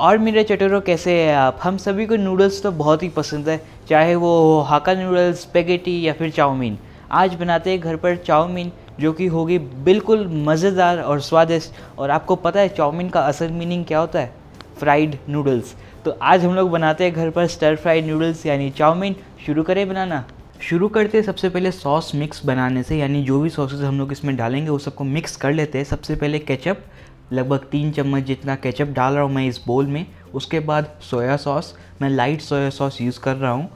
और मेरे चटोरो कैसे हैं आप हम सभी को नूडल्स तो बहुत ही पसंद है चाहे वो हाका नूडल्स पैकेटी या फिर चाउमीन आज बनाते हैं घर पर चाउमीन जो कि होगी बिल्कुल मज़ेदार और स्वादिष्ट और आपको पता है चाउमीन का असल मीनिंग क्या होता है फ्राइड नूडल्स तो आज हम लोग बनाते हैं घर पर स्टर फ्राइड नूडल्स यानी चाउमीन शुरू करें बनाना शुरू करते हैं सबसे पहले सॉस मिक्स बनाने से यानी जो भी सॉसेज हम लोग इसमें डालेंगे वो सबको मिक्स कर लेते हैं सबसे पहले केचप लगभग तीन चम्मच जितना केचप डाल रहा हूँ मैं इस बोल में उसके बाद सोया सॉस मैं लाइट सोया सॉस यूज़ कर रहा हूँ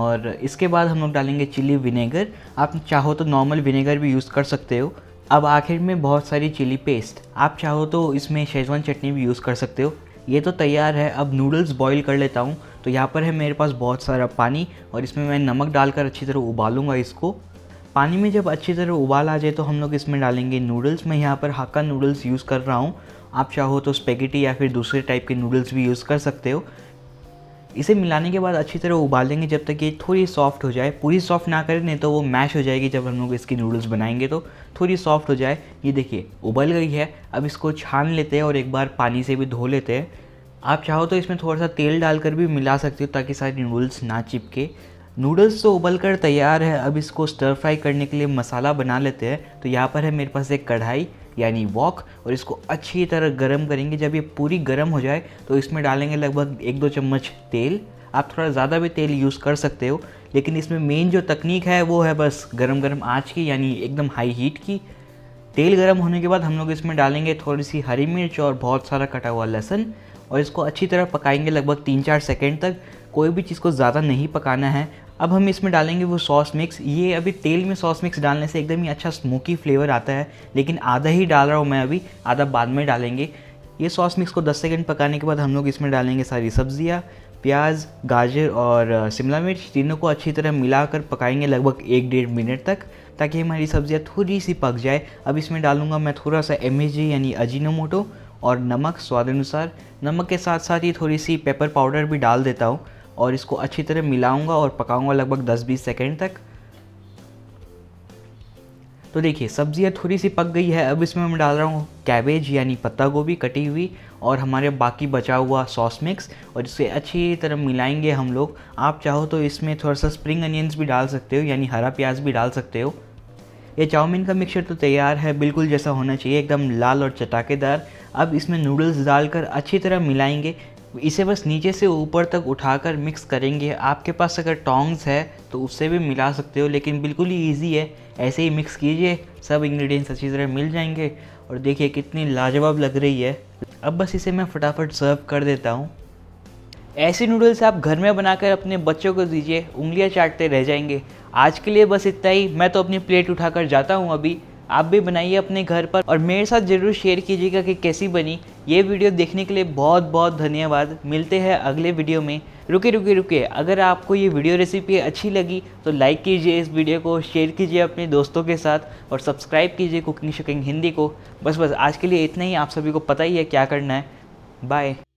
और इसके बाद हम लोग डालेंगे चिली विनेगर आप चाहो तो नॉर्मल विनेगर भी यूज़ कर सकते हो अब आखिर में बहुत सारी चिली पेस्ट आप चाहो तो इसमें शेजवान चटनी भी यूज़ कर सकते हो ये तो तैयार है अब नूडल्स बॉईल कर लेता हूँ तो यहाँ पर है मेरे पास बहुत सारा पानी और इसमें मैं नमक डालकर अच्छी तरह उबालूंगा इसको पानी में जब अच्छी तरह उबाल आ जाए तो हम लोग इसमें डालेंगे नूडल्स मैं यहाँ पर हक्का नूडल्स यूज़ कर रहा हूँ आप चाहो तो स्पेगेटी या फिर दूसरे टाइप के नूडल्स भी यूज़ कर सकते हो इसे मिलाने के बाद अच्छी तरह उबालेंगे जब तक ये थोड़ी सॉफ्ट हो जाए पूरी सॉफ्ट ना करें नहीं तो वो मैश हो जाएगी जब हम लोग इसकी नूडल्स बनाएंगे तो थोड़ी सॉफ्ट हो जाए ये देखिए उबल गई है अब इसको छान लेते हैं और एक बार पानी से भी धो लेते हैं आप चाहो तो इसमें थोड़ा सा तेल डालकर भी मिला सकते हो ताकि सारी नूडल्स ना चिपके नूडल्स तो उबल कर तैयार है अब इसको स्टर फ्राई करने के लिए मसाला बना लेते हैं तो यहाँ पर है मेरे पास एक कढ़ाई यानी वॉक और इसको अच्छी तरह गर्म करेंगे जब ये पूरी गर्म हो जाए तो इसमें डालेंगे लगभग एक दो चम्मच तेल आप थोड़ा ज़्यादा भी तेल यूज़ कर सकते हो लेकिन इसमें मेन जो तकनीक है वो है बस गरम गरम आँच की यानी एकदम हाई हीट की तेल गर्म होने के बाद हम लोग इसमें डालेंगे थोड़ी सी हरी मिर्च और बहुत सारा कटा हुआ लहसुन और इसको अच्छी तरह पकाएंगे लगभग तीन चार सेकेंड तक कोई भी चीज़ को ज़्यादा नहीं पकाना है अब हम इसमें डालेंगे वो सॉस मिक्स ये अभी तेल में सॉस मिक्स डालने से एकदम ही अच्छा स्मोकी फ्लेवर आता है लेकिन आधा ही डाल रहा हूँ मैं अभी आधा बाद में डालेंगे ये सॉस मिक्स को 10 सेकंड पकाने के बाद हम लोग इसमें डालेंगे सारी सब्जियाँ प्याज गाजर और शिमला मिर्च तीनों को अच्छी तरह मिलाकर पकाएंगे लगभग एक डेढ़ मिनट तक ताकि हमारी सब्जियाँ थोड़ी सी पक जाए अब इसमें डालूंगा मैं थोड़ा सा एम यानी अजीनोमोटो और नमक स्वाद अनुसार नमक के साथ साथ ही थोड़ी सी पेपर पाउडर भी डाल देता हूँ और इसको अच्छी तरह मिलाऊंगा और पकाऊंगा लगभग 10-20 सेकेंड तक तो देखिए सब्ज़ियाँ थोड़ी सी पक गई है अब इसमें मैं डाल रहा हूँ कैबेज यानी पत्ता गोभी कटी हुई और हमारे बाकी बचा हुआ सॉस मिक्स और इसे अच्छी तरह मिलाएंगे हम लोग आप चाहो तो इसमें थोड़ा सा स्प्रिंग अनियंस भी डाल सकते हो यानी हरा प्याज भी डाल सकते हो ये चाउमीन का मिक्सचर तो तैयार है बिल्कुल जैसा होना चाहिए एकदम लाल और चटाकेदार अब इसमें नूडल्स डालकर अच्छी तरह मिलाएंगे इसे बस नीचे से ऊपर तक उठाकर मिक्स करेंगे आपके पास अगर टोंग्स है तो उससे भी मिला सकते हो लेकिन बिल्कुल ही ईजी है ऐसे ही मिक्स कीजिए सब इंग्रेडिएंट्स अच्छी तरह मिल जाएंगे और देखिए कितनी लाजवाब लग रही है अब बस इसे मैं फटाफट सर्व कर देता हूँ ऐसे नूडल्स आप घर में बनाकर अपने बच्चों को दीजिए उंगलियाँ चाटते रह जाएंगे आज के लिए बस इतना ही मैं तो अपनी प्लेट उठाकर जाता हूँ अभी आप भी बनाइए अपने घर पर और मेरे साथ ज़रूर शेयर कीजिएगा कि कैसी बनी ये वीडियो देखने के लिए बहुत बहुत धन्यवाद मिलते हैं अगले वीडियो में रुके रुके रुके अगर आपको ये वीडियो रेसिपी अच्छी लगी तो लाइक कीजिए इस वीडियो को शेयर कीजिए अपने दोस्तों के साथ और सब्सक्राइब कीजिए कुकिंग शुकिंग हिंदी को बस बस आज के लिए इतना ही आप सभी को पता ही है क्या करना है बाय